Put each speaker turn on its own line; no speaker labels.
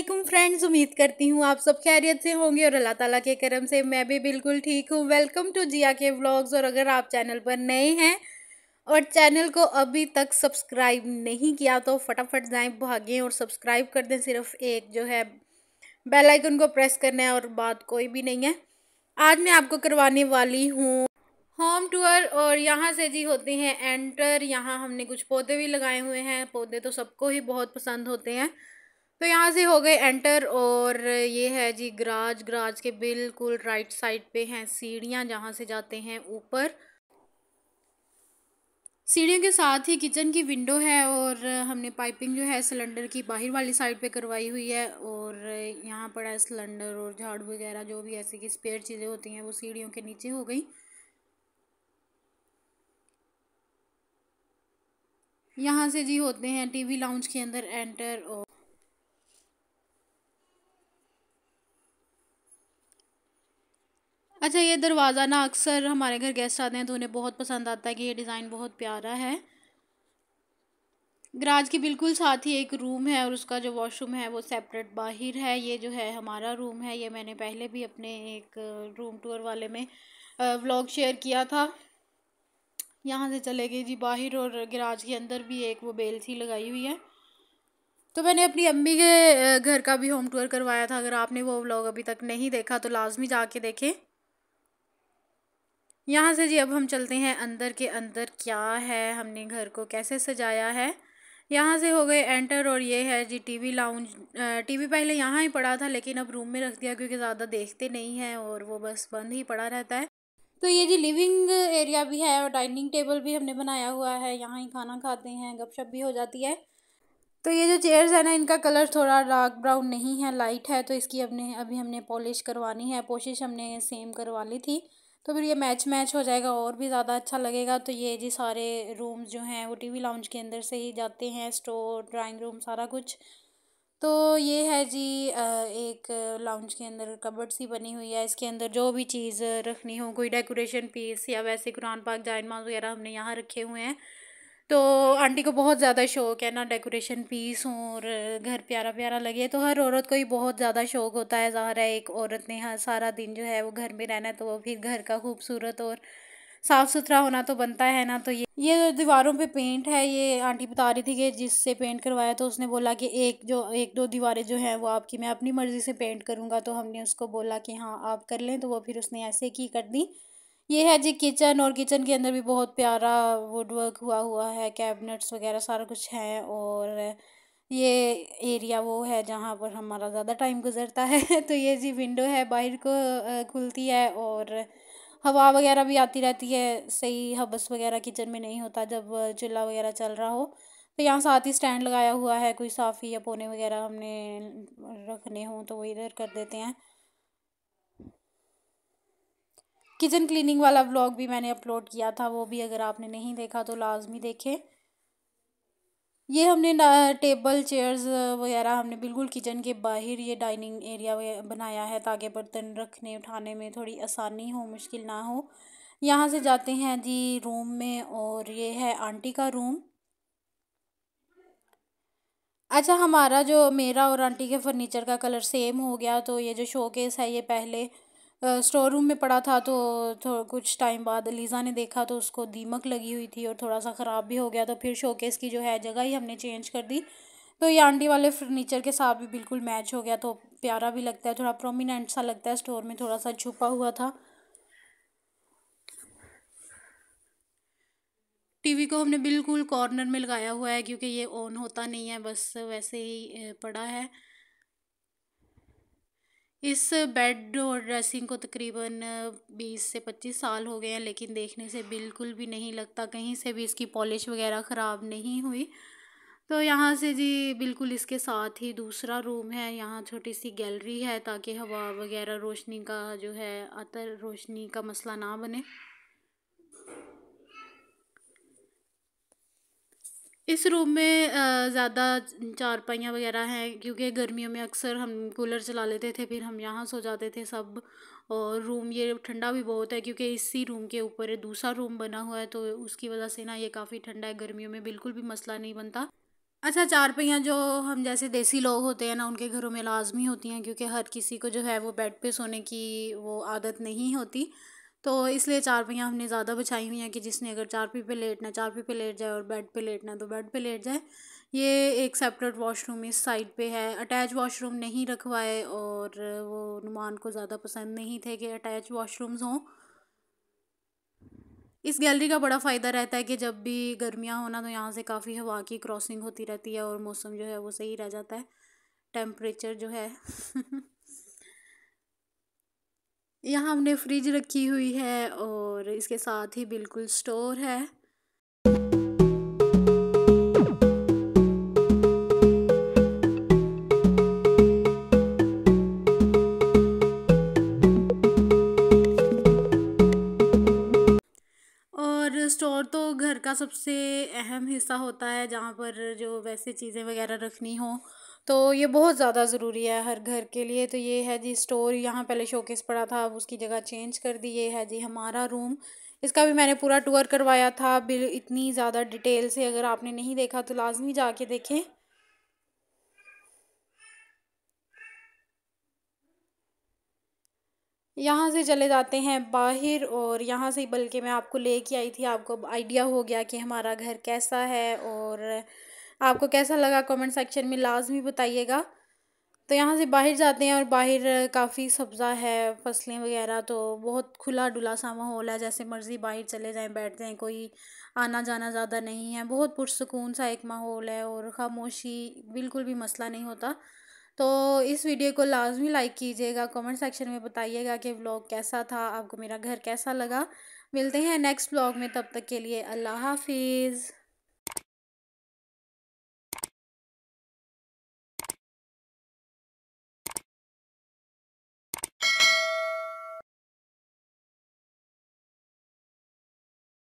Aslam friends उम्मीद करती हूँ आप सब खैरियत से होंगे और अल्लाह ताला के करम से मैं भी बिल्कुल ठीक हूँ वेलकम टू जिया के व्लॉग्स और अगर आप चैनल पर नए हैं और चैनल को अभी तक सब्सक्राइब नहीं किया तो फटाफट जाएं भागें और सब्सक्राइब कर दें सिर्फ एक जो है बेल आइकन को प्रेस करना है और बात कोई भी नहीं है आज मैं आपको करवाने वाली हूँ होम टूर और यहाँ से जी होते हैं एंटर यहाँ हमने कुछ पौधे भी लगाए हुए हैं पौधे तो सबको ही बहुत पसंद होते हैं तो यहाँ से हो गए एंटर और ये है जी गराज गराज के बिल्कुल राइट साइड पे हैं सीढ़ियाँ जहाँ से जाते हैं ऊपर सीढ़ियों के साथ ही किचन की विंडो है और हमने पाइपिंग जो है सिलेंडर की बाहर वाली साइड पे करवाई हुई है और यहाँ पड़ा है सिलेंडर और झाड़ू वगैरह जो भी ऐसी की स्पेयर चीज़ें होती हैं वो सीढ़ियों के नीचे हो गई यहाँ से जी होते हैं टीवी लाउंज के अंदर एंटर और अच्छा ये दरवाज़ा ना अक्सर हमारे घर गेस्ट आते हैं तो उन्हें बहुत पसंद आता है कि ये डिज़ाइन बहुत प्यारा है गराज के बिल्कुल साथ ही एक रूम है और उसका जो वॉशरूम है वो सेपरेट बाहर है ये जो है हमारा रूम है ये मैंने पहले भी अपने एक रूम टूर वाले में व्लॉग शेयर किया था यहाँ से चले गए जी बाहर और गराज के अंदर भी एक वो बेल सी लगाई हुई है तो मैंने अपनी अम्मी के घर का भी होम टूर करवाया था अगर आपने वो व्लॉग अभी तक नहीं देखा तो लाजमी जाके देखें यहाँ से जी अब हम चलते हैं अंदर के अंदर क्या है हमने घर को कैसे सजाया है यहाँ से हो गए एंटर और ये है जी टीवी लाउंज टीवी पहले यहाँ ही पड़ा था लेकिन अब रूम में रख दिया क्योंकि ज़्यादा देखते नहीं हैं और वो बस बंद ही पड़ा रहता है तो ये जी लिविंग एरिया भी है और डाइनिंग टेबल भी हमने बनाया हुआ है यहाँ ही खाना खाते हैं गपशप भी हो जाती है तो ये जो चेयर्स है ना इनका कलर थोड़ा डार्क ब्राउन नहीं है लाइट है तो इसकी हमने अभी हमने पॉलिश करवानी है पोशिश हमने सेम करवा ली थी तो फिर ये मैच मैच हो जाएगा और भी ज़्यादा अच्छा लगेगा तो ये जी सारे रूम्स जो हैं वो टीवी लाउंज के अंदर से ही जाते हैं स्टोर ड्राइंग रूम सारा कुछ तो ये है जी एक लाउंज के अंदर कबर्ड सी बनी हुई है इसके अंदर जो भी चीज़ रखनी हो कोई डेकोरेशन पीस या वैसे कुरान पाक जाइन माज वगैरह हमने यहाँ रखे हुए हैं तो आंटी को बहुत ज़्यादा शौक़ है ना डेकोरेशन पीस हो और घर प्यारा प्यारा लगे तो हर औरत को ही बहुत ज़्यादा शौक़ होता है ज़ाहिर है एक औरत ने हर सारा दिन जो है वो घर में रहना है तो वो फिर घर का खूबसूरत और साफ़ सुथरा होना तो बनता है ना तो ये ये दीवारों पे पेंट है ये आंटी बता रही थी कि जिससे पेंट करवाया तो उसने बोला कि एक जो एक दो दीवारें जो हैं वो आपकी मैं अपनी मर्ज़ी से पेंट करूँगा तो हमने उसको बोला कि हाँ आप कर लें तो वो फिर उसने ऐसे की कर दी ये है जी किचन और किचन के अंदर भी बहुत प्यारा वुड वर्क हुआ हुआ है कैबिनेट्स वगैरह सारा कुछ है और ये एरिया वो है जहाँ पर हमारा ज़्यादा टाइम गुजरता है तो ये जी विंडो है बाहर को खुलती है और हवा वगैरह भी आती रहती है सही हबस वगैरह किचन में नहीं होता जब चूल्हा वगैरह चल रहा हो तो यहाँ साथ ही स्टैंड लगाया हुआ है कोई साफ़ी या पोने वगैरह हमने रखने हों तो वो इधर कर देते हैं किचन क्लीनिंग वाला व्लॉग भी मैंने अपलोड किया था वो भी अगर आपने नहीं देखा तो लाजमी देखें ये हमने टेबल चेयर्स वगैरह हमने बिल्कुल किचन के बाहर ये डाइनिंग एरिया बनाया है ताकि बर्तन रखने उठाने में थोड़ी आसानी हो मुश्किल ना हो यहाँ से जाते हैं जी रूम में और ये है आंटी का रूम अच्छा हमारा जो मेरा और आंटी के फर्नीचर का कलर सेम हो गया तो ये जो शोकेस है ये पहले स्टोर रूम में पड़ा था तो थोड़ा कुछ टाइम बाद लीज़ा ने देखा तो उसको दीमक लगी हुई थी और थोड़ा सा ख़राब भी हो गया तो फिर शोकेस की जो है जगह ही हमने चेंज कर दी तो ये आंटी वाले फर्नीचर के साथ भी बिल्कुल मैच हो गया तो प्यारा भी लगता है थोड़ा प्रोमिनेंट सा लगता है स्टोर में थोड़ा सा छुपा हुआ था टीवी को हमने बिल्कुल कॉर्नर में लगाया हुआ है क्योंकि ये ऑन होता नहीं है बस वैसे ही पड़ा है इस बेड और ड्रेसिंग को तकरीबन 20 से 25 साल हो गए हैं लेकिन देखने से बिल्कुल भी नहीं लगता कहीं से भी इसकी पॉलिश वगैरह ख़राब नहीं हुई तो यहाँ से जी बिल्कुल इसके साथ ही दूसरा रूम है यहाँ छोटी सी गैलरी है ताकि हवा वगैरह रोशनी का जो है अतर रोशनी का मसला ना बने इस रूम में ज़्यादा चारपाइयाँ वगैरह हैं क्योंकि गर्मियों में अक्सर हम कूलर चला लेते थे फिर हम यहाँ सो जाते थे सब और रूम ये ठंडा भी बहुत है क्योंकि इसी रूम के ऊपर दूसरा रूम बना हुआ है तो उसकी वजह से ना ये काफ़ी ठंडा है गर्मियों में बिल्कुल भी मसला नहीं बनता अच्छा चारपाइयाँ जो हम जैसे देसी लोग होते हैं ना उनके घरों में लाजमी होती हैं क्योंकि हर किसी को जो है वो बेड पर सोने की वो आदत नहीं होती तो इसलिए चारपाइयाँ हमने ज़्यादा बिछाई हुई हैं कि जिसने अगर पी पे लेटना पी पे लेट जाए और बेड पे लेटना तो बेड पे लेट जाए ये एक सेपरेट वॉशरूम इस साइड पे है अटैच वॉशरूम नहीं रखवाए और वो नुमान को ज़्यादा पसंद नहीं थे कि अटैच वॉशरूम्स हों इस गैलरी का बड़ा फ़ायदा रहता है कि जब भी गर्मियाँ होना तो यहाँ से काफ़ी हवा की क्रॉसिंग होती रहती है और मौसम जो है वो सही रह जाता है टेम्परेचर जो है यहाँ हमने फ्रिज रखी हुई है और इसके साथ ही बिल्कुल स्टोर है स्टोर तो घर का सबसे अहम हिस्सा होता है जहाँ पर जो वैसे चीज़ें वगैरह रखनी हो तो ये बहुत ज़्यादा ज़रूरी है हर घर के लिए तो ये है जी स्टोर यहाँ पहले शोकेस पड़ा था अब उसकी जगह चेंज कर दी ये है जी हमारा रूम इसका भी मैंने पूरा टूर करवाया था बिल इतनी ज़्यादा डिटेल से अगर आपने नहीं देखा तो लाजमी जाके देखें यहाँ से चले जाते हैं बाहर और यहाँ से ही बल्कि मैं आपको ले के आई थी आपको आइडिया हो गया कि हमारा घर कैसा है और आपको कैसा लगा कमेंट सेक्शन में लाजमी बताइएगा तो यहाँ से बाहर जाते हैं और बाहर काफ़ी सब्ज़ा है फसलें वगैरह तो बहुत खुला डुला सा माहौल है जैसे मर्ज़ी बाहर चले जाएं बैठते हैं कोई आना जाना ज़्यादा नहीं है बहुत पुरसकून सा एक माहौल है और खामोशी बिल्कुल भी मसला नहीं होता तो इस वीडियो को लाजमी लाइक कीजिएगा कमेंट सेक्शन में बताइएगा कि ब्लॉग कैसा था आपको मेरा घर कैसा लगा मिलते हैं नेक्स्ट ब्लॉग में तब तक के लिए अल्लाह हाफिज़